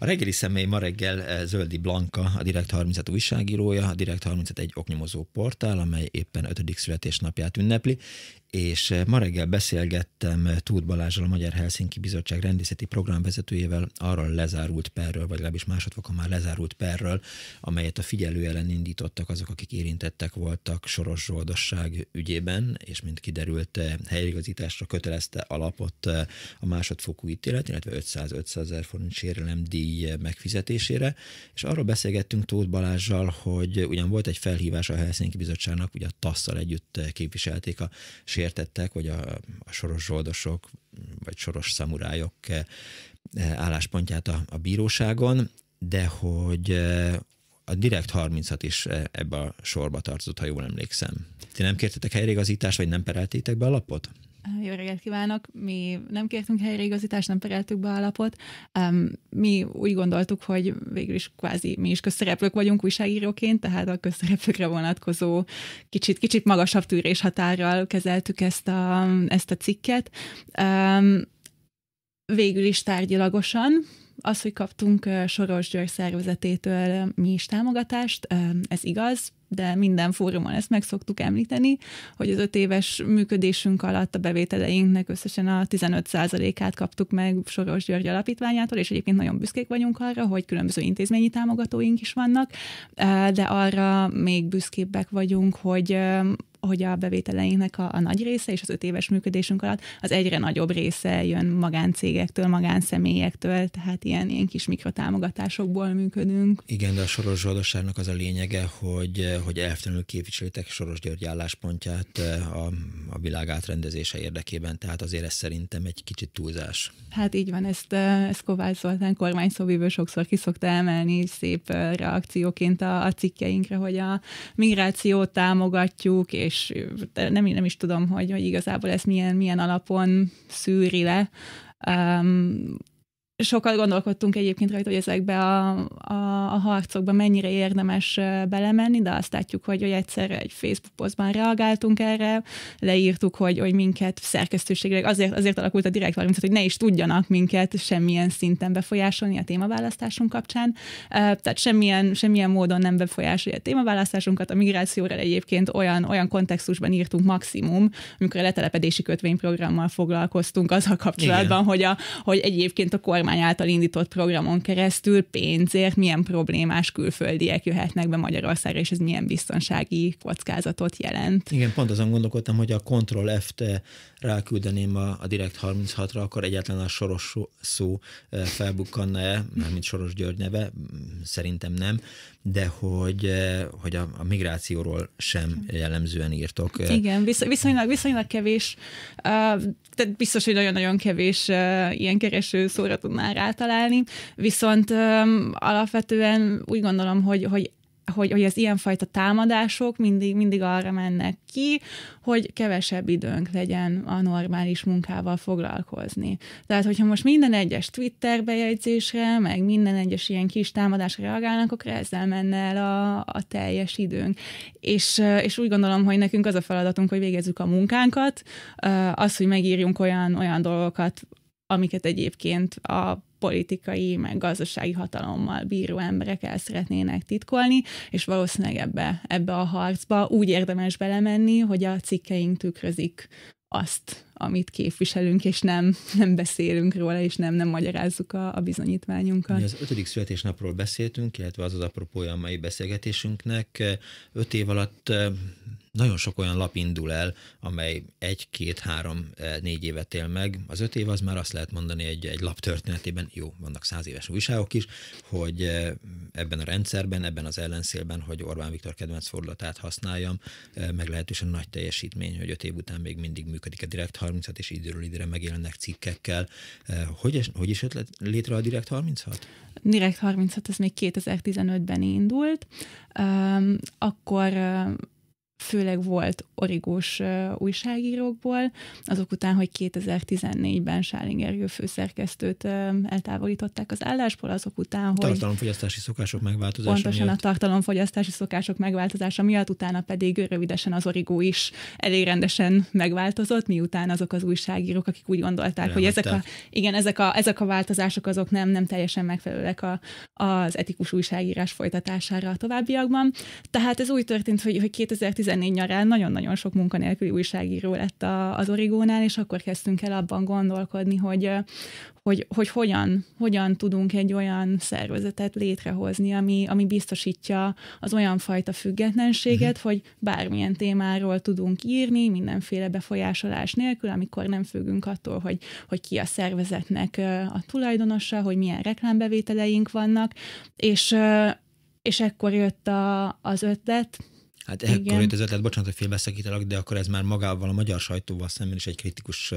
A reggeli személy ma reggel eh, Zöldi Blanka, a Direkt 36 újságírója, a Direkt 31 oknyomozó portál, amely éppen 5. születésnapját ünnepli, és eh, ma reggel beszélgettem eh, Tóth Balázsral, a Magyar Helsinki Bizottság rendészeti programvezetőjével arról lezárult perről, vagy legalábbis másodfokon már lezárult perről, amelyet a figyelő ellen indítottak azok, akik érintettek voltak soros zsoldosság ügyében, és mint kiderült, eh, helyigazításra kötelezte alapot a másodfokú ítélet, illetve 500-500 ezer forint sérelem díj megfizetésére, és arról beszélgettünk Tóth Balázsral, hogy ugyan volt egy felhívás a Helsinki Bizottságnak, ugye a tasz együtt képviselték a sértettek, vagy a, a soros zsoldosok, vagy soros szamurájok eh, eh, álláspontját a, a bíróságon, de hogy eh, a Direkt 36 is ebbe a sorba tartozott, ha jól emlékszem. Ti nem kértetek helyreigazítást, vagy nem pereltétek be a lapot? Jó reggelt kívánok! Mi nem kértünk helyreigazítást, nem pereltük be alapot. Um, mi úgy gondoltuk, hogy végül is kvázi mi is közszereplők vagyunk újságíróként, tehát a közszereplőkre vonatkozó kicsit, kicsit magasabb tűrés határral kezeltük ezt a, ezt a cikket. Um, végül is tárgyilagosan, az, hogy kaptunk Soros György szervezetétől mi is támogatást, ez igaz, de minden fórumon ezt meg szoktuk említeni, hogy az öt éves működésünk alatt a bevételeinknek összesen a 15%-át kaptuk meg Soros György alapítványától, és egyébként nagyon büszkék vagyunk arra, hogy különböző intézményi támogatóink is vannak, de arra még büszkébbek vagyunk, hogy hogy a bevételeinknek a, a nagy része és az öt éves működésünk alatt az egyre nagyobb része jön magáncégektől, magánszemélyektől, tehát ilyen, ilyen kis mikrotámogatásokból működünk. Igen, de a Soros Zsoldosságnak az a lényege, hogy, hogy elvtelenül képviselitek Soros György álláspontját eh, a, a világ átrendezése érdekében, tehát azért ez szerintem egy kicsit túlzás. Hát így van, ezt, eh, ezt Kovács Zoltán kormány szóvívő sokszor szokta emelni szép eh, reakcióként a, a cikkeinkre, hogy a migrációt támogatjuk, és és nem, nem is tudom, hogy, hogy igazából ez milyen, milyen alapon szűri le. Um, sokat gondolkodtunk egyébként rajta, hogy ezekbe a, a, a harcokba mennyire érdemes belemenni, de azt látjuk, hogy, hogy egyszerre egy Facebook posztban reagáltunk erre, leírtuk, hogy, hogy minket szerkesztőségileg azért, azért alakult a direkt valamint hogy ne is tudjanak minket semmilyen szinten befolyásolni a témaválasztásunk kapcsán. Tehát semmilyen, semmilyen módon nem befolyásolja a témaválasztásunkat. A migrációra egyébként olyan, olyan kontextusban írtunk maximum, amikor a letelepedési kötvényprogrammal foglalkoztunk azzal kapcsolatban, Igen. hogy, a, hogy egyébként a kormány kormány által indított programon keresztül pénzért milyen problémás külföldiek jöhetnek be Magyarországra, és ez milyen biztonsági kockázatot jelent. Igen, pont azon gondolkodtam, hogy a Ctrl F-t eh, ráküldeném a, a Direkt 36-ra, akkor egyetlen a soros szó felbukkanna-e, mármint Soros György neve, mm, szerintem nem, de hogy, hogy a, a migrációról sem jellemzően írtok. Igen, viszonylag, viszonylag kevés, tehát biztos, hogy nagyon-nagyon kevés ilyen kereső szóra tudnál rátalálni, viszont alapvetően úgy gondolom, hogy, hogy hogy, hogy az ilyenfajta támadások mindig, mindig arra mennek ki, hogy kevesebb időnk legyen a normális munkával foglalkozni. Tehát, hogyha most minden egyes Twitter bejegyzésre, meg minden egyes ilyen kis támadásra reagálnak, akkor ezzel menne el a, a teljes időnk. És, és úgy gondolom, hogy nekünk az a feladatunk, hogy végezzük a munkánkat, az, hogy megírjunk olyan, olyan dolgokat, amiket egyébként a politikai, meg gazdasági hatalommal bíró emberek el szeretnének titkolni, és valószínűleg ebbe, ebbe a harcba úgy érdemes belemenni, hogy a cikkeink tükrözik azt, amit képviselünk, és nem, nem beszélünk róla, és nem, nem magyarázzuk a, a bizonyítványunkat. Mi az ötödik születésnapról beszéltünk, illetve az az apropója a mai beszélgetésünknek. Öt év alatt nagyon sok olyan lap indul el, amely egy, két, három, eh, négy évet él meg. Az öt év az már azt lehet mondani egy, egy lap történetében, jó, vannak száz éves újságok is, hogy eh, ebben a rendszerben, ebben az ellenszélben, hogy Orbán Viktor kedvenc fordulatát használjam, eh, meglehetősen nagy teljesítmény, hogy öt év után még mindig működik a Direkt 36, és időről időre megjelennek cikkekkel. Hogy, is, hogy is jött létre a Direkt 36? Direkt 36, ez még 2015-ben indult. Ehm, akkor főleg volt origós újságírókból, azok után, hogy 2014-ben Sálingergő főszerkesztőt eltávolították az állásból, azok után, hogy... Tartalomfogyasztási szokások megváltozása Pontosan miatt. a tartalomfogyasztási szokások megváltozása miatt, utána pedig rövidesen az origó is elég rendesen megváltozott, miután azok az újságírók, akik úgy gondolták, Remettel. hogy ezek a, igen, ezek a, ezek a változások azok nem, nem teljesen megfelelőek a, az etikus újságírás folytatására a továbbiakban. Tehát ez úgy történt, hogy, hogy 2010 2014 nyarán nagyon-nagyon sok munkanélküli újságíró lett a, az Origónál, és akkor kezdtünk el abban gondolkodni, hogy, hogy, hogy hogyan, hogyan tudunk egy olyan szervezetet létrehozni, ami, ami biztosítja az olyan fajta függetlenséget, uh-huh. hogy bármilyen témáról tudunk írni, mindenféle befolyásolás nélkül, amikor nem függünk attól, hogy, hogy ki a szervezetnek a tulajdonosa, hogy milyen reklámbevételeink vannak, és és ekkor jött a, az ötlet, Hát ekkor jött az ötlet, bocsánat, hogy félbeszakítalak, de akkor ez már magával a magyar sajtóval szemben is egy kritikus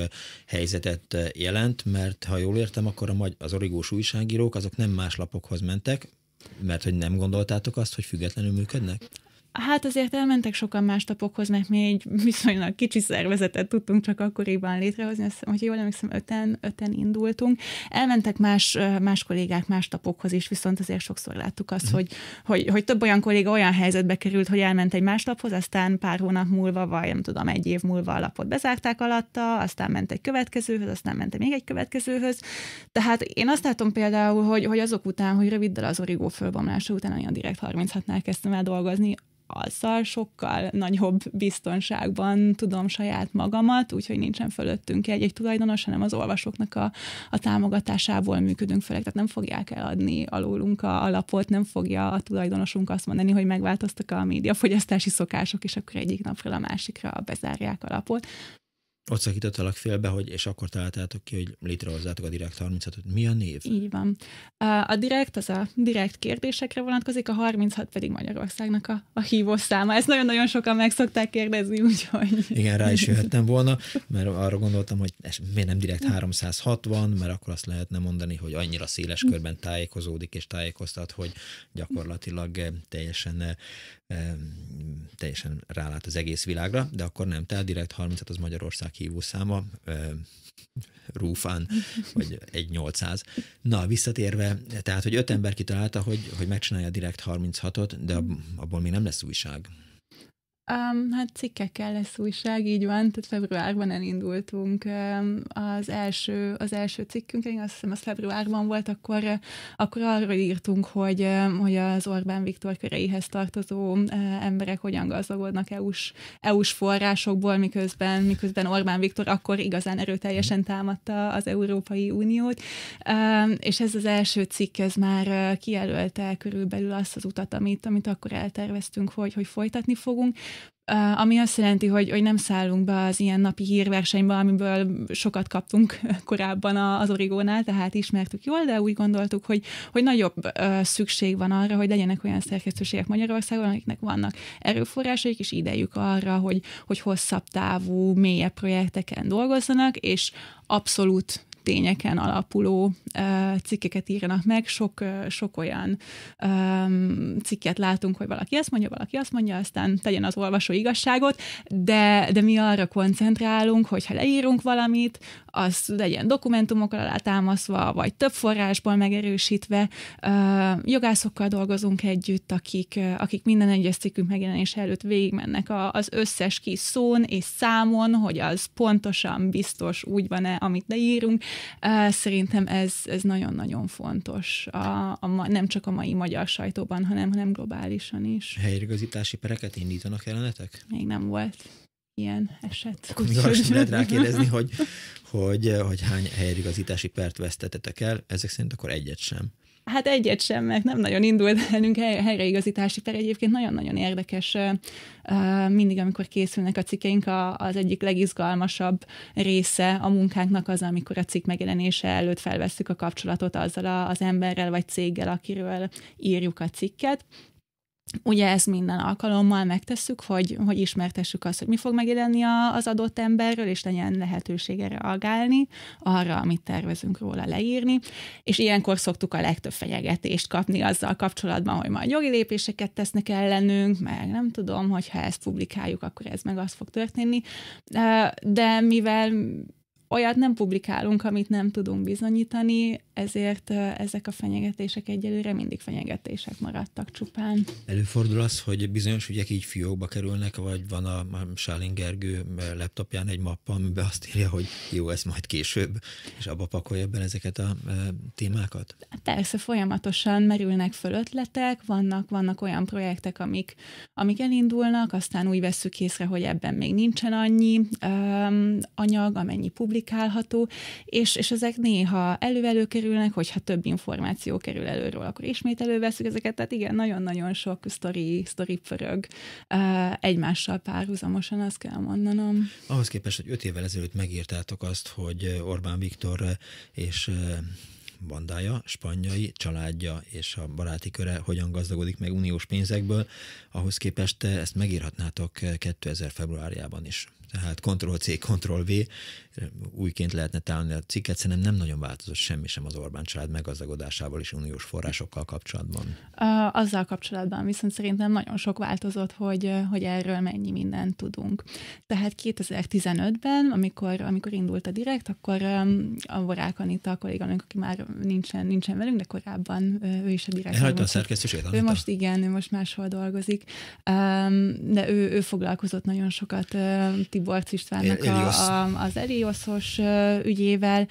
helyzetet jelent, mert ha jól értem, akkor a magy- az origós újságírók azok nem más lapokhoz mentek, mert hogy nem gondoltátok azt, hogy függetlenül működnek? Hát azért elmentek sokan más tapokhoz, mert mi egy viszonylag kicsi szervezetet tudtunk csak akkoriban létrehozni, azt hiszem, hogy jól emlékszem, öten, öten indultunk. Elmentek más, más kollégák más tapokhoz is, viszont azért sokszor láttuk azt, mhm. hogy, hogy, hogy több olyan kolléga olyan helyzetbe került, hogy elment egy más laphoz, aztán pár hónap múlva, vagy nem tudom, egy év múlva a lapot bezárták alatta, aztán ment egy következőhöz, aztán ment még egy következőhöz. Tehát én azt látom például, hogy, hogy azok után, hogy röviddel az origó fölbomlása után olyan direkt 36-nál kezdtem el dolgozni, azzal sokkal nagyobb biztonságban tudom saját magamat, úgyhogy nincsen fölöttünk egy-egy tulajdonos, hanem az olvasóknak a, a támogatásából működünk főleg, tehát nem fogják eladni alólunk a alapot, nem fogja a tulajdonosunk azt mondani, hogy megváltoztak a médiafogyasztási szokások, és akkor egyik napról a másikra bezárják alapot, ott szakítottalak félbe, hogy és akkor találtátok ki, hogy létrehozzátok a Direkt 36-ot. Mi a név? Így van. A Direkt az a direkt kérdésekre vonatkozik, a 36 pedig Magyarországnak a, a hívószáma. Ezt nagyon-nagyon sokan meg szokták kérdezni, úgyhogy... Igen, rá is jöhettem volna, mert arra gondoltam, hogy miért nem direkt 360, mert akkor azt lehetne mondani, hogy annyira széles körben tájékozódik és tájékoztat, hogy gyakorlatilag teljesen teljesen rálát az egész világra, de akkor nem, tehát direkt 30 az Magyarország hívószáma, rúfán, vagy egy 800. Na, visszatérve, tehát, hogy öt ember kitalálta, hogy, hogy megcsinálja direkt 36-ot, de abból még nem lesz újság. Um, hát cikkekkel lesz újság, így van, tehát februárban elindultunk um, az első, az első cikkünk, én azt hiszem az februárban volt, akkor, akkor arról írtunk, hogy, hogy az Orbán Viktor köreihez tartozó uh, emberek hogyan gazdagodnak EU-s, EU-s forrásokból, miközben, miközben Orbán Viktor akkor igazán erőteljesen támadta az Európai Uniót, um, és ez az első cikk, ez már kijelölte körülbelül azt az utat, amit, amit akkor elterveztünk, hogy, hogy folytatni fogunk, ami azt jelenti, hogy, hogy nem szállunk be az ilyen napi hírversenybe, amiből sokat kaptunk korábban az Origónál, tehát ismertük jól, de úgy gondoltuk, hogy, hogy nagyobb szükség van arra, hogy legyenek olyan szerkesztőségek Magyarországon, akiknek vannak erőforrásaik és idejük arra, hogy, hogy hosszabb távú, mélyebb projekteken dolgozzanak, és abszolút tényeken alapuló cikkeket írnak meg, sok, sok olyan cikket látunk, hogy valaki ezt mondja, valaki azt mondja, aztán tegyen az olvasó igazságot, de, de mi arra koncentrálunk, hogy ha leírunk valamit, az legyen dokumentumok alá támaszva, vagy több forrásból megerősítve. jogászokkal dolgozunk együtt, akik, akik minden egyes cikkünk megjelenése előtt végigmennek a, az összes kis szón és számon, hogy az pontosan biztos úgy van-e, amit leírunk, Szerintem ez, ez nagyon-nagyon fontos, a, a, ma, nem csak a mai magyar sajtóban, hanem, hanem globálisan is. Helyreigazítási pereket indítanak ellenetek? Még nem volt ilyen eset. Most lehet rákérdezni, hogy, hogy, hogy hány helyreigazítási pert vesztetetek el, ezek szerint akkor egyet sem. Hát egyet sem, mert nem nagyon indult elünk helyreigazítási per. Egyébként nagyon-nagyon érdekes mindig, amikor készülnek a cikkeink, az egyik legizgalmasabb része a munkánknak az, amikor a cikk megjelenése előtt felveszük a kapcsolatot azzal az emberrel vagy céggel, akiről írjuk a cikket Ugye ezt minden alkalommal megtesszük, hogy, hogy ismertessük azt, hogy mi fog megjelenni az adott emberről, és legyen lehetősége reagálni arra, amit tervezünk róla leírni. És ilyenkor szoktuk a legtöbb fenyegetést kapni azzal kapcsolatban, hogy majd jogi lépéseket tesznek ellenünk, meg nem tudom, hogy ha ezt publikáljuk, akkor ez meg az fog történni. De mivel olyat nem publikálunk, amit nem tudunk bizonyítani, ezért ezek a fenyegetések egyelőre mindig fenyegetések maradtak csupán. Előfordul az, hogy bizonyos ügyek így fiókba kerülnek, vagy van a Sálin Gergő laptopján egy mappa, amiben azt írja, hogy jó, ez majd később, és abba pakolja be ezeket a témákat? Persze, folyamatosan merülnek föl ötletek, vannak, vannak olyan projektek, amik, amik elindulnak, aztán úgy veszük észre, hogy ebben még nincsen annyi um, anyag, amennyi publikáció, publikálható, és, és ezek néha elő-elő kerülnek, hogyha több információ kerül előről, akkor ismét előveszük ezeket, tehát igen, nagyon-nagyon sok sztori, sztori pörög egymással párhuzamosan, azt kell mondanom. Ahhoz képest, hogy öt évvel ezelőtt megírtátok azt, hogy Orbán Viktor és bandája, spanyai, családja és a baráti köre hogyan gazdagodik meg uniós pénzekből, ahhoz képest ezt megírhatnátok 2000 februárjában is tehát Ctrl-C, Ctrl-V, újként lehetne találni a cikket, szerintem nem nagyon változott semmi sem az Orbán család meggazdagodásával és uniós forrásokkal kapcsolatban. Azzal kapcsolatban viszont szerintem nagyon sok változott, hogy, hogy erről mennyi mindent tudunk. Tehát 2015-ben, amikor, amikor indult a direkt, akkor um, a Vorák Anita a kolléganőnk, aki már nincsen, nincsen velünk, de korábban ő is a direkt. Elhagyta a szerkesztőséget, Ő most igen, ő most máshol dolgozik, um, de ő, ő foglalkozott nagyon sokat Tibor Istvánnak a, a, az Elioszos ügyével.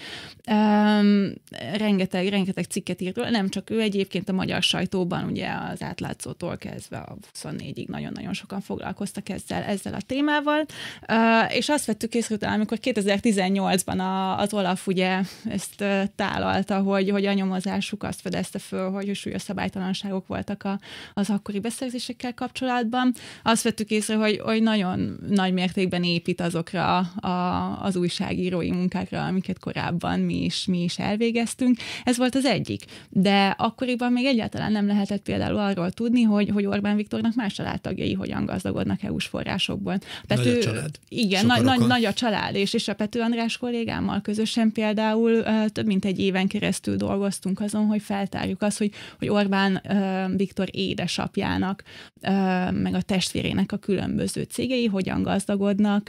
Um, rengeteg, rengeteg cikket írt róla, nem csak ő egyébként a magyar sajtóban, ugye az átlátszótól kezdve a 24-ig nagyon-nagyon sokan foglalkoztak ezzel, ezzel a témával, uh, és azt vettük észre hogy amikor 2018-ban a, az Olaf ugye ezt tálalta, hogy, hogy a nyomozásuk azt fedezte föl, hogy súlyos szabálytalanságok voltak a, az akkori beszerzésekkel kapcsolatban. Azt vettük észre, hogy, hogy nagyon nagy mértékben épp épít azokra a, az újságírói munkákra, amiket korábban mi is, mi is elvégeztünk. Ez volt az egyik. De akkoriban még egyáltalán nem lehetett például arról tudni, hogy, hogy Orbán Viktornak más családtagjai hogyan gazdagodnak EU-s forrásokból. Pető, nagy a család. Igen, nagy, nagy, nagy a család, és, és a Pető András kollégámmal közösen például uh, több mint egy éven keresztül dolgoztunk azon, hogy feltárjuk azt, hogy, hogy Orbán uh, Viktor édesapjának, uh, meg a testvérének a különböző cégei hogyan gazdagodnak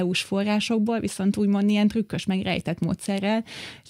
EU-s forrásokból, viszont úgymond ilyen trükkös, meg rejtett módszerrel,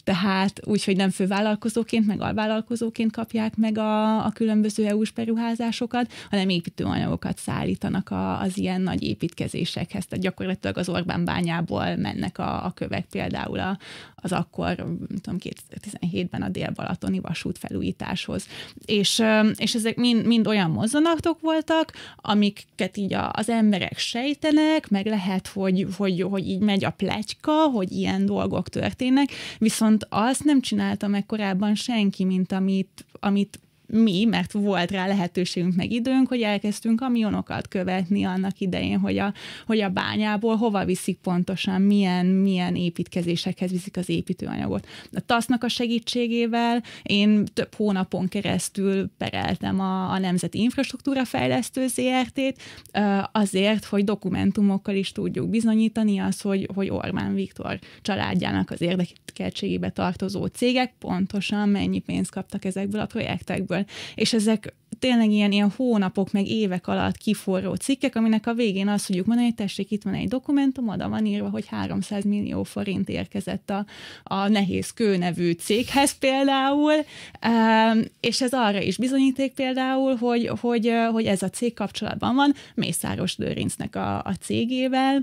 tehát úgyhogy nem fővállalkozóként, meg alvállalkozóként kapják meg a, a különböző EU-s beruházásokat, hanem építőanyagokat szállítanak a, az ilyen nagy építkezésekhez. Tehát gyakorlatilag az Orbán bányából mennek a, a kövek például a, az akkor, nem tudom, 2017-ben a Dél-Balatoni vasút felújításhoz. És, és ezek mind, mind olyan mozzanatok voltak, amiket így az emberek sejtenek, meg lehet lehet, hogy, hogy, hogy így megy a plecska, hogy ilyen dolgok történnek, viszont azt nem csinálta meg korábban senki, mint amit, amit mi, mert volt rá lehetőségünk meg időnk, hogy elkezdtünk kamionokat követni annak idején, hogy a, hogy a bányából hova viszik pontosan, milyen, milyen építkezésekhez viszik az építőanyagot. A tasz a segítségével én több hónapon keresztül pereltem a, a Nemzeti Infrastruktúra Fejlesztő ZRT-t azért, hogy dokumentumokkal is tudjuk bizonyítani azt, hogy, hogy Ormán Viktor családjának az érdekeltségébe tartozó cégek pontosan mennyi pénzt kaptak ezekből a projektekből és ezek tényleg ilyen, ilyen hónapok, meg évek alatt kiforró cikkek, aminek a végén azt tudjuk mondani, hogy tessék, itt van egy dokumentum, oda van írva, hogy 300 millió forint érkezett a, a nehéz kő nevű céghez például, ehm, és ez arra is bizonyíték például, hogy, hogy, hogy ez a cég kapcsolatban van Mészáros Lőrincnek a, a cégével,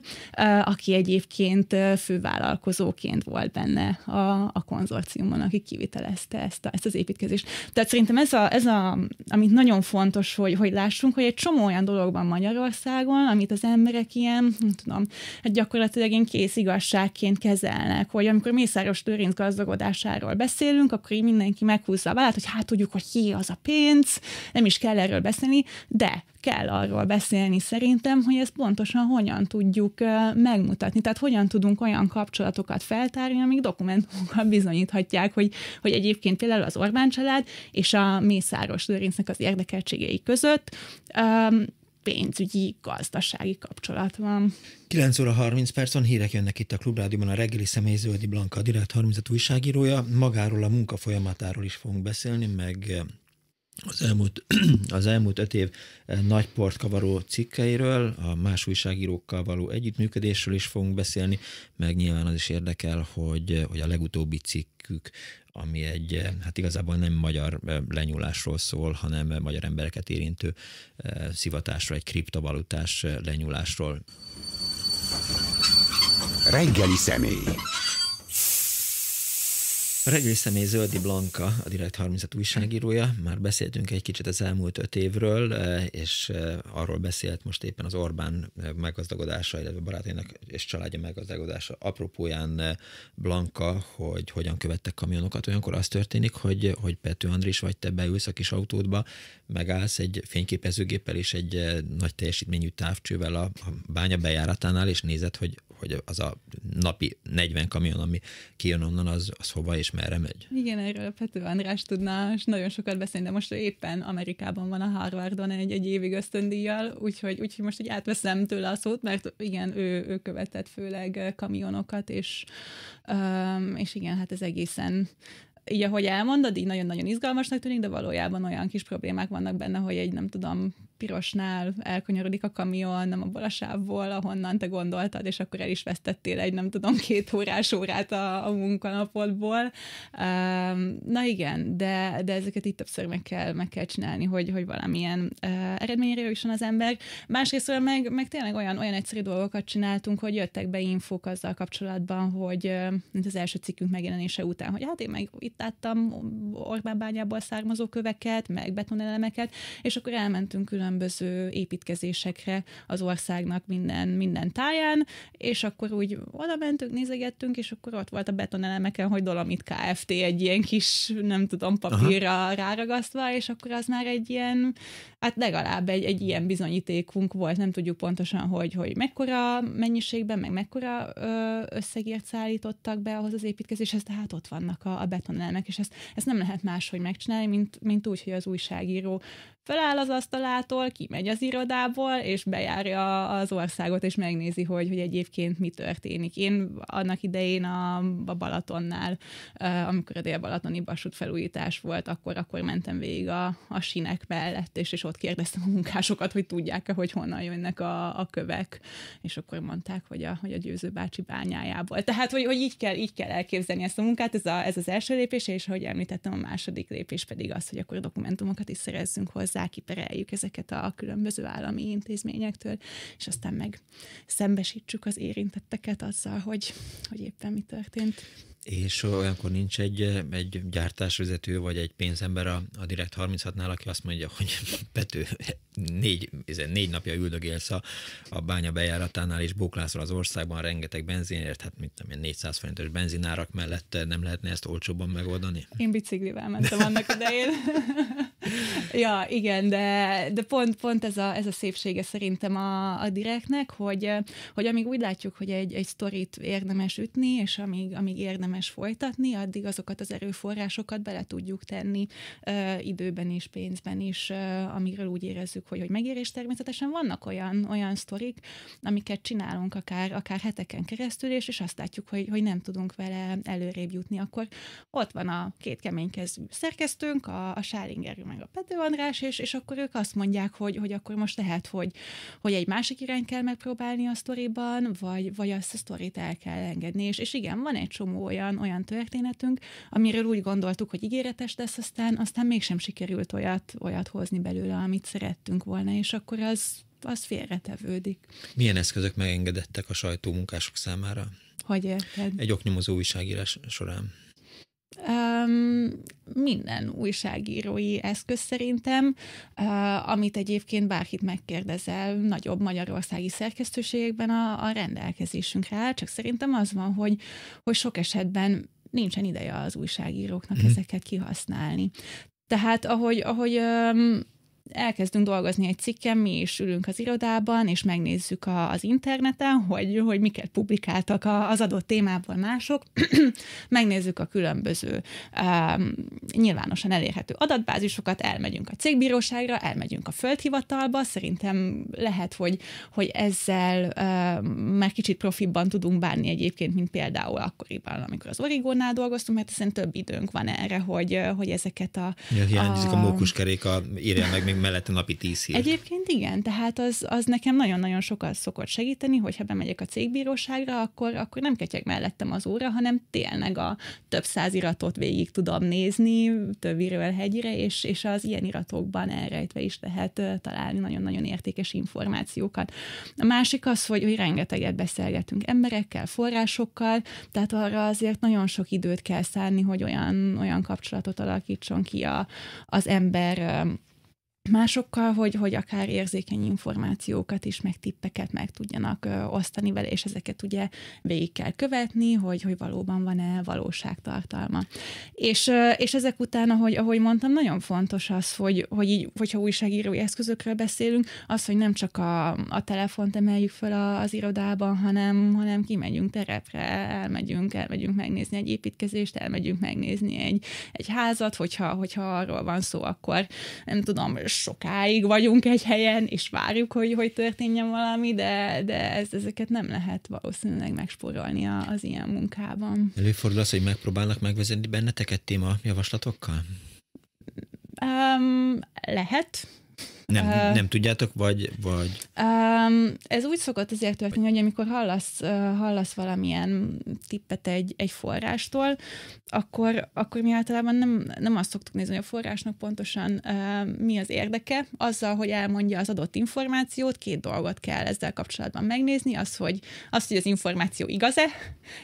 aki egyébként fővállalkozóként volt benne a, a konzorciumon, aki kivitelezte ezt, a, ezt az építkezést. Tehát szerintem ez, a, ez a, amit nagyon fontos, hogy, hogy lássunk, hogy egy csomó olyan van Magyarországon, amit az emberek ilyen, nem tudom, hát gyakorlatilag én kész igazságként kezelnek, hogy amikor Mészáros Törint gazdagodásáról beszélünk, akkor így mindenki meghúzza a vállát, hogy hát tudjuk, hogy ki az a pénz, nem is kell erről beszélni, de kell arról beszélni szerintem, hogy ezt pontosan hogyan tudjuk megmutatni. Tehát hogyan tudunk olyan kapcsolatokat feltárni, amik dokumentumokkal bizonyíthatják, hogy, hogy egyébként például az Orbán család és a Mészáros Lőrincnek az érdekeltségei között um, pénzügyi, gazdasági kapcsolat van. 9 óra 30 percen hírek jönnek itt a Klubrádióban a reggeli személy Zöldi Blanka, a Direkt 30 újságírója. Magáról a munka folyamatáról is fogunk beszélni, meg az elmúlt, az elmúlt öt év nagy port kavaró cikkeiről, a más újságírókkal való együttműködésről is fogunk beszélni, meg nyilván az is érdekel, hogy, hogy a legutóbbi cikkük ami egy, eh, hát igazából nem magyar eh, lenyúlásról szól, hanem eh, magyar embereket érintő szivatásról, egy kriptovalutás lenyúlásról. Reggeli személy. A reggeli személy Zöldi Blanka, a Direkt 36 újságírója. Már beszéltünk egy kicsit az elmúlt öt évről, eh, és eh, arról beszélt most éppen az Orbán eh, meggazdagodása, illetve barátainak és családja meggazdagodása. Apropóján Blanka, hogy hogyan követtek kamionokat, olyankor az történik, hogy, hogy Pető Andris vagy te beülsz a kis autódba, megállsz egy fényképezőgéppel és egy nagy teljesítményű távcsővel a bánya bejáratánál, és nézed, hogy, hogy az a napi 40 kamion, ami kijön onnan, az, az hova és és merre megy. Igen, erről a Pető András tudna és nagyon sokat beszélni, de most éppen Amerikában van a Harvardon egy, egy évig ösztöndíjjal, úgyhogy, úgyhogy most így átveszem tőle a szót, mert igen, ő, ő követett főleg kamionokat, és, um, és igen, hát ez egészen így ahogy elmondod, így nagyon-nagyon izgalmasnak tűnik, de valójában olyan kis problémák vannak benne, hogy egy nem tudom, pirosnál elkanyarodik a kamion, nem abból a sávból, ahonnan te gondoltad, és akkor el is vesztettél egy, nem tudom, két órás órát a, a munkanapodból. Um, na igen, de, de ezeket itt többször meg kell, meg kell csinálni, hogy, hogy valamilyen uh, eredményre jusson az ember. Másrészt meg, meg tényleg olyan, olyan egyszerű dolgokat csináltunk, hogy jöttek be infók azzal kapcsolatban, hogy mint az első cikkünk megjelenése után, hogy hát én meg itt láttam Orbán bányából származó köveket, meg betonelemeket, és akkor elmentünk külön különböző építkezésekre az országnak minden, minden táján, és akkor úgy oda mentünk, nézegettünk, és akkor ott volt a betonelemeken, hogy Dolomit Kft. egy ilyen kis, nem tudom, papírra Aha. ráragasztva, és akkor az már egy ilyen hát legalább egy, egy ilyen bizonyítékunk volt, nem tudjuk pontosan, hogy, hogy mekkora mennyiségben, meg mekkora összegért szállítottak be ahhoz az építkezéshez, tehát ott vannak a, a betonelemek, és ezt, ezt nem lehet máshogy megcsinálni, mint, mint úgy, hogy az újságíró feláll az asztalától, kimegy az irodából, és bejárja az országot, és megnézi, hogy, hogy egyébként mi történik. Én annak idején a, a Balatonnál, amikor a dél-balatoni felújítás volt, akkor, akkor mentem végig a, a sinek mellett, és, és ott kérdeztem a munkásokat, hogy tudják-e, hogy honnan jönnek a, a kövek, és akkor mondták, hogy a, hogy a győző bácsi bányájából. Tehát, hogy, hogy így, kell, így kell elképzelni ezt a munkát, ez, a, ez az első lépés, és ahogy említettem, a második lépés pedig az, hogy akkor dokumentumokat is szerezzünk hozzá, kipereljük ezeket a különböző állami intézményektől, és aztán meg szembesítsük az érintetteket azzal, hogy, hogy éppen mi történt és olyankor nincs egy, egy gyártásvezető vagy egy pénzember a, a Direkt 36-nál, aki azt mondja, hogy Pető, négy, izé, négy napja üldögélsz a, a bánya bejáratánál, és bóklászol az országban rengeteg benzinért, hát mit tudom 400 forintos benzinárak mellett nem lehetne ezt olcsóbban megoldani? Én biciklivel mentem annak idején. ja, igen, de, de pont, pont ez, a, ez a szépsége szerintem a, a Direktnek, hogy, hogy amíg úgy látjuk, hogy egy, egy sztorit érdemes ütni, és amíg, amíg érdemes érdemes folytatni, addig azokat az erőforrásokat bele tudjuk tenni ö, időben is, pénzben is, ö, amiről úgy érezzük, hogy, hogy megérés. Természetesen vannak olyan, olyan sztorik, amiket csinálunk akár, akár heteken keresztül, és, és azt látjuk, hogy, hogy nem tudunk vele előrébb jutni. Akkor ott van a két keménykezű szerkesztőnk, a, a Sálingerű meg a Pető András, és, és akkor ők azt mondják, hogy, hogy akkor most lehet, hogy, hogy egy másik irány kell megpróbálni a sztoriban, vagy, vagy azt a sztorit el kell engedni. És, és igen, van egy csomó olyan olyan, olyan történetünk, amiről úgy gondoltuk, hogy ígéretes lesz, aztán, aztán mégsem sikerült olyat, olyat hozni belőle, amit szerettünk volna, és akkor az, az félretevődik. Milyen eszközök megengedettek a sajtómunkások számára? Hogy érted? Egy oknyomozó újságírás során. Um, minden újságírói eszköz szerintem, uh, amit egyébként bárkit megkérdezel, nagyobb magyarországi szerkesztőségekben a, a rendelkezésünkre áll, csak szerintem az van, hogy, hogy sok esetben nincsen ideje az újságíróknak mm. ezeket kihasználni. Tehát ahogy, ahogy um, elkezdünk dolgozni egy cikken, mi is ülünk az irodában, és megnézzük a, az interneten, hogy, hogy miket publikáltak a, az adott témából mások, megnézzük a különböző um, nyilvánosan elérhető adatbázisokat, elmegyünk a cégbíróságra, elmegyünk a földhivatalba, szerintem lehet, hogy, hogy ezzel um, már kicsit profibban tudunk bánni egyébként, mint például akkoriban, amikor az origónál dolgoztunk, mert hiszen több időnk van erre, hogy, hogy ezeket a... Ja, hiányzik a, a mókuskerék, a írja meg még mellette napi tíz hír. Egyébként igen, tehát az, az nekem nagyon-nagyon sokat szokott segíteni, hogyha bemegyek a cégbíróságra, akkor, akkor nem ketyeg mellettem az óra, hanem tényleg a több száz iratot végig tudom nézni, többiről hegyire, és, és az ilyen iratokban elrejtve is lehet találni nagyon-nagyon értékes információkat. A másik az, hogy, hogy rengeteget beszélgetünk emberekkel, forrásokkal, tehát arra azért nagyon sok időt kell szállni, hogy olyan, olyan kapcsolatot alakítson ki a, az ember másokkal, hogy, hogy akár érzékeny információkat is, meg tippeket meg tudjanak ö, osztani vele, és ezeket ugye végig kell követni, hogy, hogy valóban van-e valóságtartalma. És, ö, és ezek után, ahogy, ahogy mondtam, nagyon fontos az, hogy, hogy így, hogyha újságírói eszközökről beszélünk, az, hogy nem csak a, a telefont emeljük föl az irodában, hanem, hanem kimegyünk terepre, elmegyünk, elmegyünk megnézni egy építkezést, elmegyünk megnézni egy, egy házat, hogyha, hogyha arról van szó, akkor nem tudom, sokáig vagyunk egy helyen, és várjuk, hogy hogy történjen valami, de, de ez, ezeket nem lehet valószínűleg megspórolni az ilyen munkában. Előfordul az, hogy megpróbálnak megvezetni benneteket téma javaslatokkal? Um, lehet. Nem, uh, nem tudjátok, vagy... vagy... Um, ez úgy szokott azért történni, hogy amikor hallasz, uh, hallasz valamilyen tippet egy, egy forrástól, akkor, akkor mi általában nem, nem azt szoktuk nézni, hogy a forrásnak pontosan uh, mi az érdeke. Azzal, hogy elmondja az adott információt, két dolgot kell ezzel kapcsolatban megnézni, az, hogy, az, hogy az információ igaz-e,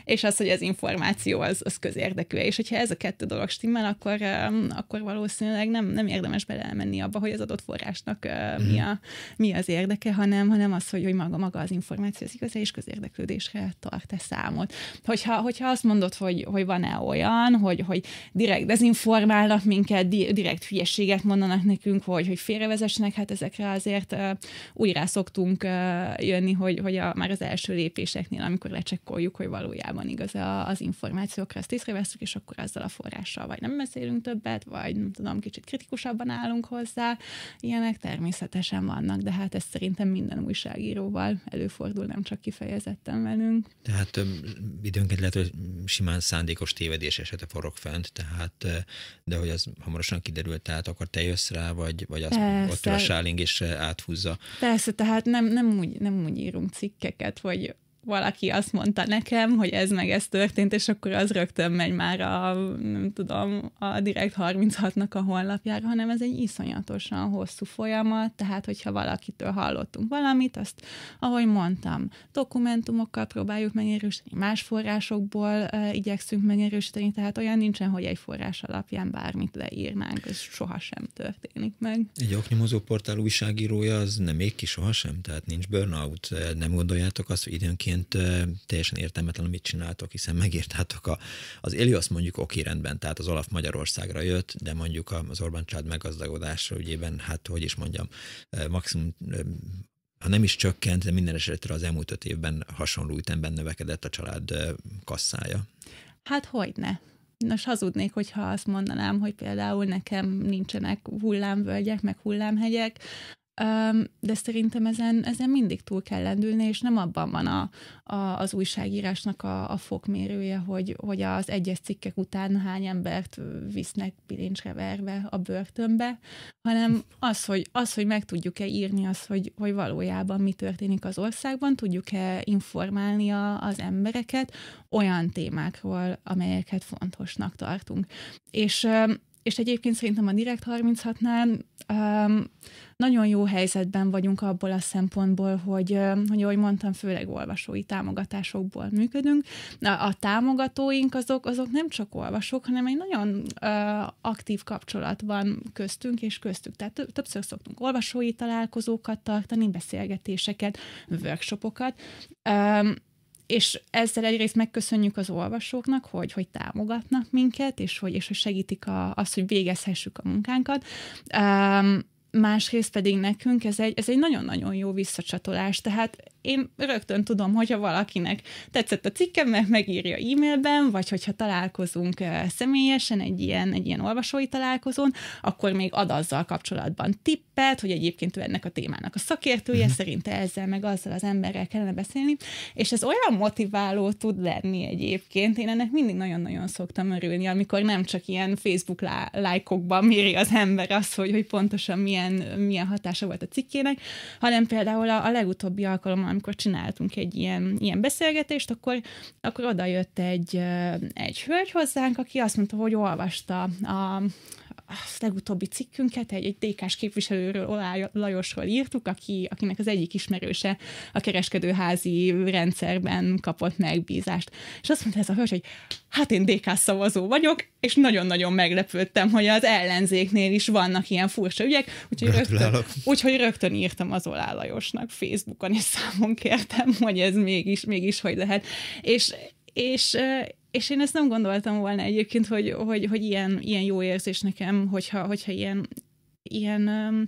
és az, hogy az információ az, az közérdekű. És hogyha ez a kettő dolog stimmel, akkor, uh, akkor valószínűleg nem, nem érdemes belemenni abba, hogy az adott forrásnak annak uh eh, mi, mhm. a, mi az érdeke, hanem, hanem az, hogy, hogy maga, maga az információ az igaz, és közérdeklődésre tart-e számot. Hogyha, hogyha azt mondod, hogy, hogy van-e olyan, hogy, hogy direkt dezinformálnak minket, direkt hülyeséget mondanak nekünk, hogy, hogy félrevezesnek, hát ezekre azért uh, újra szoktunk uh, jönni, hogy, hogy a, már az első lépéseknél, amikor lecsekkoljuk, hogy valójában igaz az információkra, ezt észreveszünk, és akkor azzal a forrással vagy nem beszélünk többet, vagy nem tudom, kicsit kritikusabban állunk hozzá. Ilyenek ilyenek természetesen vannak, de hát ez szerintem minden újságíróval előfordul, nem csak kifejezetten velünk. Tehát időnként lehet, hogy simán szándékos tévedés esete forog fent, tehát de hogy az hamarosan kiderült, tehát akkor te jössz rá, vagy, vagy az ott a sáling és áthúzza. Persze, tehát nem, nem, úgy, nem úgy írunk cikkeket, vagy valaki azt mondta nekem, hogy ez meg ez történt, és akkor az rögtön megy már a, nem tudom, a Direkt 36-nak a honlapjára, hanem ez egy iszonyatosan hosszú folyamat, tehát hogyha valakitől hallottunk valamit, azt, ahogy mondtam, dokumentumokkal próbáljuk megerősíteni, más forrásokból e, igyekszünk megerősíteni, tehát olyan nincsen, hogy egy forrás alapján bármit leírnánk, ez sohasem történik meg. Egy oknyomozó portál újságírója az nem ég ki sohasem, tehát nincs burnout, nem gondoljátok azt, hogy időnként egyébként teljesen értelmetlen, mit csináltok, hiszen megírtátok a, az Elias mondjuk oké rendben, tehát az olaf Magyarországra jött, de mondjuk az Orbán család meggazdagodásra ügyében, hát hogy is mondjam, maximum ha nem is csökkent, de minden esetre az elmúlt öt évben hasonló ütemben növekedett a család kasszája. Hát hogyne. Nos, hazudnék, hogyha azt mondanám, hogy például nekem nincsenek hullámvölgyek, meg hullámhegyek de szerintem ezen, ezen mindig túl kell lendülni, és nem abban van a, a, az újságírásnak a, a fokmérője, hogy, hogy az egyes cikkek után hány embert visznek bilincsre verve a börtönbe, hanem az, hogy, az, hogy meg tudjuk-e írni az hogy, hogy valójában mi történik az országban, tudjuk-e informálni a, az embereket olyan témákról, amelyeket fontosnak tartunk. És és egyébként szerintem a Direkt 36-nál um, nagyon jó helyzetben vagyunk abból a szempontból, hogy, hogy ahogy mondtam, főleg olvasói támogatásokból működünk. A támogatóink azok, azok nem csak olvasók, hanem egy nagyon uh, aktív kapcsolat van köztünk és köztük. Tehát többször szoktunk olvasói találkozókat tartani, beszélgetéseket, workshopokat. Um, és ezzel egyrészt megköszönjük az olvasóknak, hogy, hogy támogatnak minket, és hogy, és hogy segítik a, azt, hogy végezhessük a munkánkat. Um, másrészt pedig nekünk ez egy, ez egy nagyon-nagyon jó visszacsatolás, tehát én rögtön tudom, hogyha valakinek tetszett a cikkem, mert megírja e-mailben, vagy hogyha találkozunk személyesen egy ilyen, egy ilyen olvasói találkozón, akkor még ad azzal kapcsolatban tippet, hogy egyébként ő ennek a témának a szakértője, uh-huh. szerinte ezzel meg azzal az emberrel kellene beszélni, és ez olyan motiváló tud lenni egyébként. Én ennek mindig nagyon-nagyon szoktam örülni, amikor nem csak ilyen Facebook lájkokban méri az ember azt, hogy, hogy pontosan milyen, milyen hatása volt a cikkének, hanem például a, a legutóbbi alkalommal, amikor csináltunk egy ilyen, ilyen beszélgetést, akkor, akkor oda jött egy, egy hölgy hozzánk, aki azt mondta, hogy olvasta a, az legutóbbi cikkünket egy, egy DK-s képviselőről, Olá Lajosról írtuk, aki, akinek az egyik ismerőse a kereskedőházi rendszerben kapott megbízást. És azt mondta ez a hölgy, hogy hát én DK szavazó vagyok, és nagyon-nagyon meglepődtem, hogy az ellenzéknél is vannak ilyen furcsa ügyek, úgyhogy rögtön, úgyhogy rögtön írtam az Olá Lajosnak Facebookon, és számon kértem, hogy ez mégis, mégis hogy lehet. És, és, és én ezt nem gondoltam volna egyébként, hogy, hogy, hogy ilyen, ilyen jó érzés nekem, hogyha, hogyha ilyen, ilyen, um,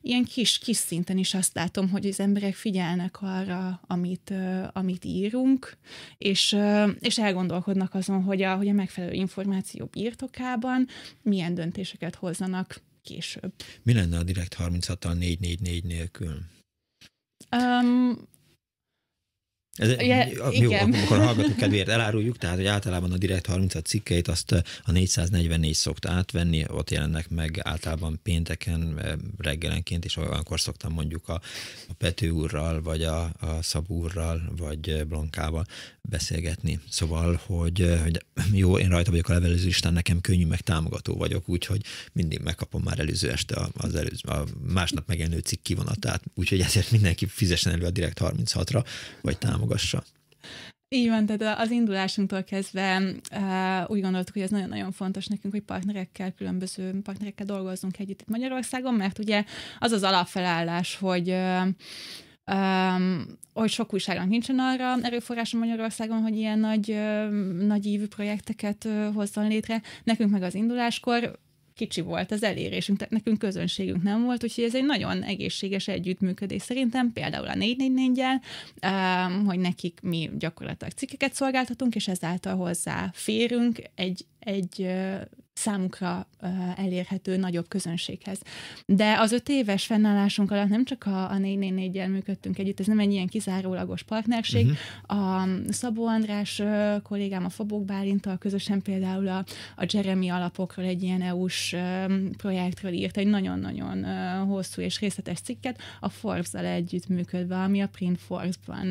ilyen kis, kis szinten is azt látom, hogy az emberek figyelnek arra, amit, uh, amit írunk, és, uh, és elgondolkodnak azon, hogy a, hogy a megfelelő információ birtokában milyen döntéseket hozzanak később. Mi lenne a Direkt 36-tal 444 nélkül? Um, ez, ja, jó, igen. akkor a hallgatók kedvéért eláruljuk, tehát hogy általában a Direkt 30 cikkeit azt a 444 szokta átvenni, ott jelennek meg általában pénteken reggelenként, és olyankor szoktam mondjuk a, a Pető úrral, vagy a, a Szabú úrral, vagy Blankával beszélgetni. Szóval, hogy, eh, hogy jó, én rajta vagyok a levelező listán, nekem könnyű, meg támogató vagyok, úgyhogy mindig megkapom már előző este az előző, a másnap megjelenő cikk kivonatát, úgyhogy ezért mindenki fizessen elő a Direkt 36-ra, vagy támogassa. Így van, tehát az indulásunktól kezdve eh, úgy gondoltuk, hogy ez nagyon-nagyon fontos nekünk, hogy partnerekkel, különböző partnerekkel dolgozzunk együtt itt Magyarországon, mert ugye az az alapfelállás, hogy eh, Um, hogy sok újságnak nincsen arra erőforrása Magyarországon, hogy ilyen nagy, ö, nagy ívű projekteket ö, hozzon létre. Nekünk meg az induláskor kicsi volt az elérésünk, tehát nekünk közönségünk nem volt, úgyhogy ez egy nagyon egészséges együttműködés szerintem, például a 444 um, hogy nekik mi gyakorlatilag cikkeket szolgáltatunk, és ezáltal hozzáférünk egy egy számukra elérhető nagyobb közönséghez. De az öt éves fennállásunk alatt nem csak a, a 444-jel működtünk együtt, ez nem egy ilyen kizárólagos partnerség. Uh-huh. A Szabó András kollégám, a Fabok Bálintal közösen például a, a Jeremy alapokról egy ilyen EU-s projektről írt egy nagyon-nagyon hosszú és részletes cikket, a forbes együtt együttműködve, ami a Print Forbes-ban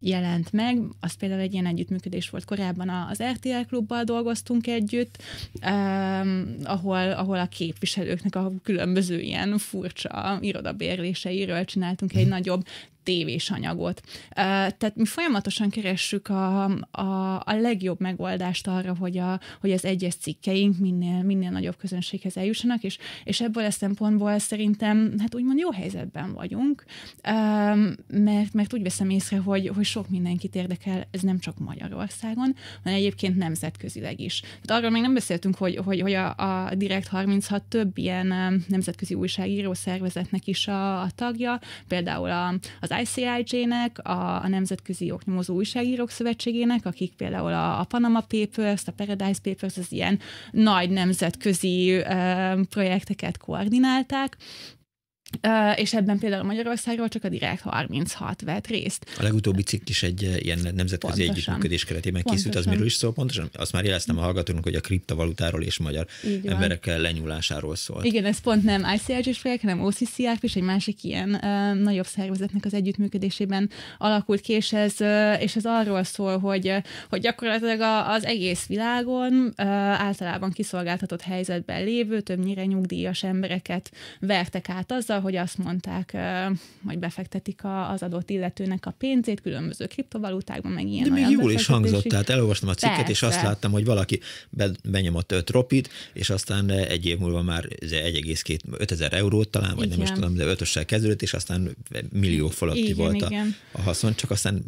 jelent meg. Az például egy ilyen együttműködés volt korábban az RTL klubbal dolgoztunk, dolgozunk együtt, um, ahol, ahol a képviselőknek a különböző ilyen furcsa irodabérléseiről csináltunk egy mhm. nagyobb tévés anyagot. Tehát mi folyamatosan keressük a, a, a legjobb megoldást arra, hogy, a, hogy az egyes cikkeink minél, minél nagyobb közönséghez eljussanak, és, és ebből a szempontból szerintem, hát úgymond jó helyzetben vagyunk, mert, mert úgy veszem észre, hogy, hogy sok mindenkit érdekel, ez nem csak Magyarországon, hanem egyébként nemzetközileg is. Tehát arról még nem beszéltünk, hogy, hogy, hogy a, a Direkt 36 több ilyen nemzetközi újságíró szervezetnek is a, a tagja, például a, az az ICIJ-nek, a, a Nemzetközi oknyomozó Újságírók Szövetségének, akik például a, a Panama Papers, a Paradise Papers, az ilyen nagy nemzetközi ö, projekteket koordinálták, és ebben például Magyarországról csak a Direkt 36 vett részt. A legutóbbi cikk is egy eh, ilyen nemzetközi együttműködés keretében pontosan. készült, az miről is szól pontosan? Azt már jeleztem a hallgatónak, hogy a kriptovalutáról és magyar Így van. emberek lenyúlásáról szól. Igen, ez pont nem ICRG-s projekt, hanem OCCRF és egy másik ilyen uh, nagyobb szervezetnek az együttműködésében alakult ki, és ez, uh, és ez arról szól, hogy, hogy gyakorlatilag a, az egész világon uh, általában kiszolgáltatott helyzetben lévő, többnyire nyugdíjas embereket vertek át azzal, hogy azt mondták, hogy befektetik az adott illetőnek a pénzét különböző kriptovalutákban, meg ilyen De még jól is hangzott, tehát elolvastam a cikket, Persze. és azt láttam, hogy valaki benyomott 5 ropit, és aztán egy év múlva már 1,2 eurót talán, vagy igen. nem is tudom, de ötössel kezdődött, és aztán millió fölötti volt igen. a, a haszon, csak aztán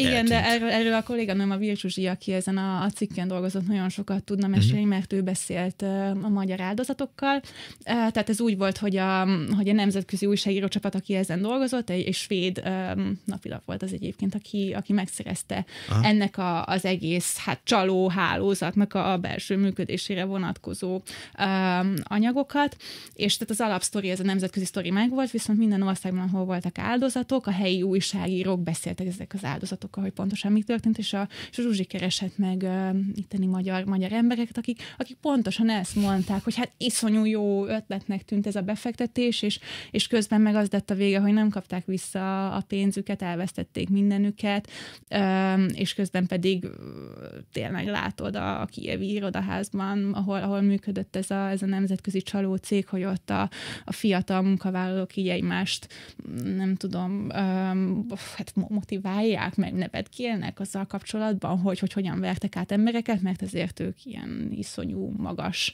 igen, eltűnt. de erről, erről a kolléganőm, a Vircsuzsi, aki ezen a, a cikken dolgozott, nagyon sokat tudna mesélni, uh-huh. mert ő beszélt uh, a magyar áldozatokkal. Uh, tehát ez úgy volt, hogy a, hogy a nemzetközi újságíró csapat, aki ezen dolgozott, egy, egy svéd um, napilap volt az egyébként, aki, aki megszerezte Aha. ennek a, az egész hát csaló hálózatnak a, belső működésére vonatkozó um, anyagokat. És tehát az alapsztori, ez a nemzetközi sztori volt, viszont minden országban, ahol voltak áldozatok, a helyi újságírók beszéltek ezek az áldozatok tudtuk, hogy pontosan mi történt, és a, és a Zsuzsi keresett meg uh, itteni magyar, magyar embereket, akik, akik pontosan ezt mondták, hogy hát iszonyú jó ötletnek tűnt ez a befektetés, és, és közben meg az lett a vége, hogy nem kapták vissza a pénzüket, elvesztették mindenüket, um, és közben pedig tényleg látod a, a kievi irodaházban, ahol, ahol működött ez a, ez a nemzetközi csaló cég, hogy ott a, a fiatal munkavállalók így egymást, nem tudom, um, hát motiválják, meg nevet kérnek azzal kapcsolatban, hogy, hogy hogyan vertek át embereket, mert ezért ők ilyen iszonyú magas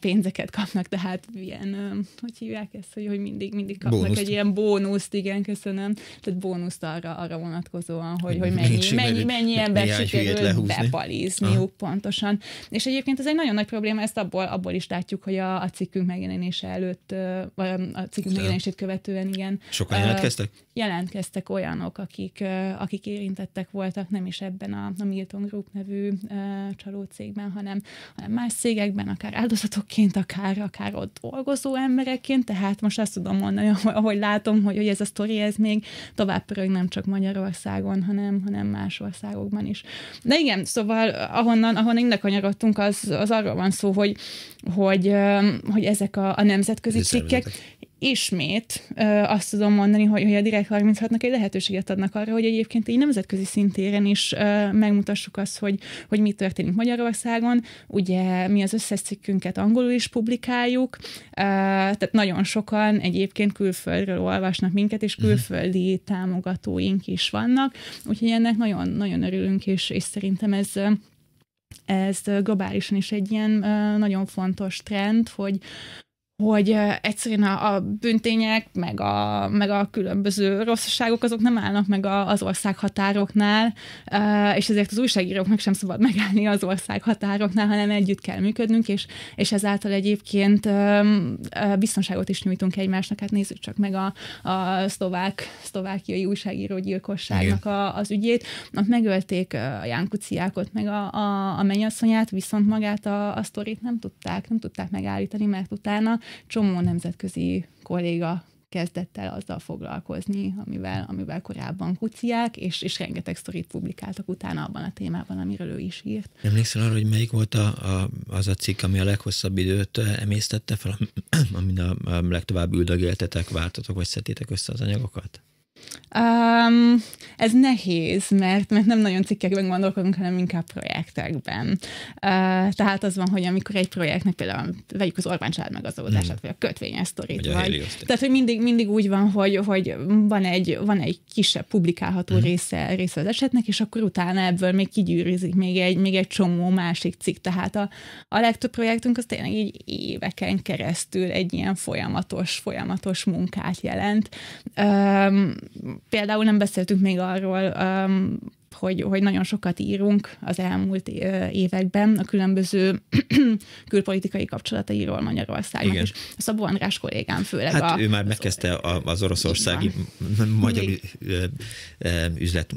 pénzeket kapnak, tehát ilyen, hogy hívják ezt, hogy, hogy mindig, mindig kapnak bónuszt. egy ilyen bónuszt, igen, köszönöm, tehát bónuszt arra, arra vonatkozóan, hogy, hogy mennyi, Nincs mennyi, mennyi ember sikerül bepalizniuk Aha. pontosan. És egyébként ez egy nagyon nagy probléma, ezt abból, abból is látjuk, hogy a, a cikkünk megjelenése előtt, vagy a cikkünk megjelenését követően, igen. Sokan jelentkeztek? Uh, jelentkeztek olyanok, akik, akik érintettek voltak nem is ebben a, a Milton Group nevű csalócégben, hanem, hanem más cégekben, akár áldozatokként, akár, akár ott dolgozó emberekként, tehát most azt tudom mondani, ahogy látom, hogy, hogy ez a sztori, ez még tovább pörög nem csak Magyarországon, hanem, hanem más országokban is. De igen, szóval ahonnan, ahonnan innen kanyarodtunk, az, az arról van szó, hogy, hogy, hogy ezek a, a nemzetközi cikkek, ismét ö, azt tudom mondani, hogy, hogy a Direkt 36-nak egy lehetőséget adnak arra, hogy egyébként így nemzetközi szintéren is ö, megmutassuk azt, hogy, hogy mi történik Magyarországon. Ugye mi az összes cikkünket angolul is publikáljuk, ö, tehát nagyon sokan egyébként külföldről olvasnak minket, és mhm. külföldi támogatóink is vannak, úgyhogy ennek nagyon, nagyon örülünk, és, és szerintem ez ez globálisan is egy ilyen nagyon fontos trend, hogy, hogy egyszerűen a, a büntények, meg a, meg a különböző rosszaságok, azok nem állnak meg a, az ország határoknál, és ezért az újságíróknak sem szabad megállni az ország határoknál, hanem együtt kell működnünk, és, és ezáltal egyébként biztonságot is nyújtunk egymásnak. Hát nézzük csak meg a, a szlovák, szlovákiai újságíró gyilkosságnak a, az ügyét. Ott megölték a Jánkuciákot, meg a, a, a mennyasszonyát, viszont magát a, a sztorit nem tudták, nem tudták megállítani, mert utána csomó nemzetközi kolléga kezdett el azzal foglalkozni, amivel, amivel korábban kuciák, és, és rengeteg sztorit publikáltak utána abban a témában, amiről ő is írt. Emlékszel arra, hogy melyik volt a, a, az a cikk, ami a leghosszabb időt eh, emésztette fel, amin a, a legtovább üldögéltetek, váltatok, vagy szedtétek össze az anyagokat? Um, ez nehéz, mert, mert nem nagyon cikkekben gondolkodunk, hanem inkább projektekben. Uh, tehát az van, hogy amikor egy projektnek például vegyük az Orbán család megazódását, hmm. vagy a kötvényes sztorit, vagy, vagy tehát hogy mindig, mindig úgy van, hogy, hogy van, egy, van egy kisebb publikálható hmm. része, része az esetnek, és akkor utána ebből még kigyűrűzik még egy, még egy csomó másik cikk. Tehát a, a legtöbb projektünk az tényleg így éveken keresztül egy ilyen folyamatos, folyamatos munkát jelent. Um, például nem beszéltünk még arról, um, hogy, hogy nagyon sokat írunk az elmúlt években a különböző külpolitikai kapcsolatairól Magyarországnak. Igen. És Szabó András kollégám főleg. Hát a, ő már megkezdte az, az oroszországi magyar Még, üzlet,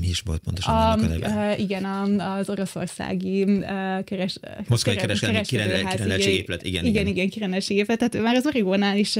mi is volt pontosan a, annak a neve? Igen, az oroszországi keres, Moszkvai kereskedelmi kirendeltségi épület. Igen, igen, igen, igen épület. Tehát ő már az Origónál is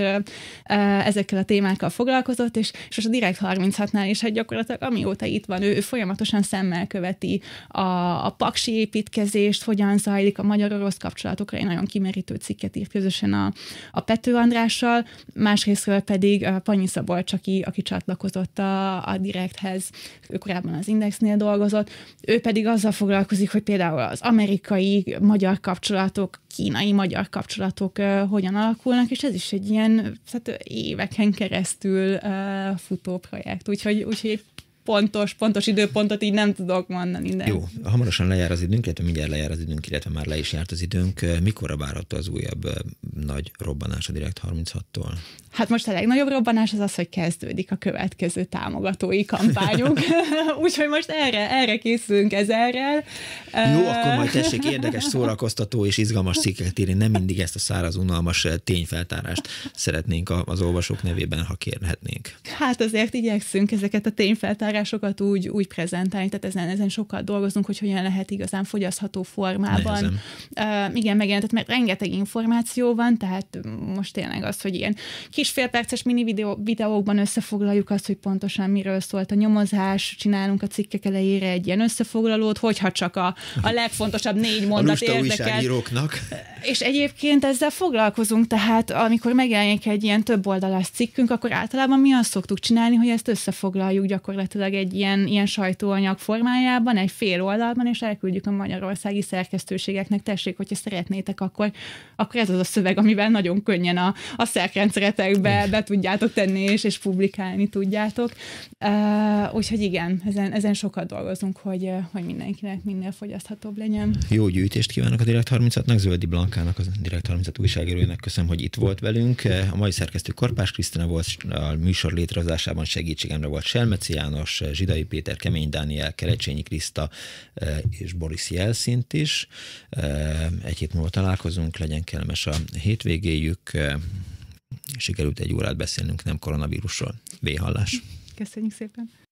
ezekkel a témákkal foglalkozott, és, és most a Direkt 36-nál is, hát gyakorlatilag amióta itt van, ő, ő folyamatosan szemmel követi a, a paksi építkezést, hogyan zajlik a magyar-orosz kapcsolatokra. egy nagyon kimerítő cikket írt közösen a, a Pető Andrással, másrésztről pedig a eh, Panyi Szabolcs, aki, aki csatlakozott a, a Direkthez, ő korábban az Indexnél dolgozott, ő pedig azzal foglalkozik, hogy például az amerikai magyar kapcsolatok, kínai-magyar kapcsolatok uh, hogyan alakulnak, és ez is egy ilyen tehát éveken keresztül uh, futó projekt. Úgyhogy, úgyhogy pontos, pontos időpontot így nem tudok mondani. De... Jó, hamarosan lejár az időnk, illetve mindjárt lejár az időnk, illetve már le is járt az időnk. Mikorra várható az újabb nagy robbanás a Direkt 36-tól? Hát most a legnagyobb robbanás az az, hogy kezdődik a következő támogatói kampányunk. Úgyhogy most erre, erre készülünk ezerrel. Jó, akkor majd tessék érdekes, szórakoztató és izgalmas cikket írni. Nem mindig ezt a száraz, unalmas tényfeltárást szeretnénk az olvasók nevében, ha kérhetnénk. Hát azért igyekszünk ezeket a tényfeltárásokat elvárásokat úgy, úgy prezentálni, tehát ezen, ezen sokat dolgozunk, hogy hogyan lehet igazán fogyasztható formában. Uh, igen, megjelentett, mert rengeteg információ van, tehát most tényleg az, hogy ilyen kis félperces mini videó, videókban összefoglaljuk azt, hogy pontosan miről szólt a nyomozás, csinálunk a cikkek elejére egy ilyen összefoglalót, hogyha csak a, a legfontosabb négy mondat a érdekel. És egyébként ezzel foglalkozunk, tehát amikor megjelenik egy ilyen több oldalas cikkünk, akkor általában mi azt szoktuk csinálni, hogy ezt összefoglaljuk gyakorlatilag gyakorlatilag egy ilyen, ilyen sajtóanyag formájában, egy fél oldalban, és elküldjük a magyarországi szerkesztőségeknek, tessék, hogyha szeretnétek, akkor, akkor ez az a szöveg, amivel nagyon könnyen a, a szerkrendszeretekbe be tudjátok tenni, és, és publikálni tudjátok. Uh, úgyhogy igen, ezen, ezen sokat dolgozunk, hogy, hogy mindenkinek minél fogyaszthatóbb legyen. Jó gyűjtést kívánok a Direkt 36-nak, Zöldi Blankának, az Direkt 36 újságírójának köszönöm, hogy itt volt velünk. A mai szerkesztő Korpás Krisztina volt a műsor létrehozásában segítségemre volt Selmeci János, János, Zsidai Péter, Kemény Dániel, Kerecsényi Kriszta eh, és Boris Jelszint is. Eh, egy hét múlva találkozunk, legyen kellemes a hétvégéjük. Eh, sikerült egy órát beszélnünk nem koronavírusról. Véhallás. Köszönjük szépen.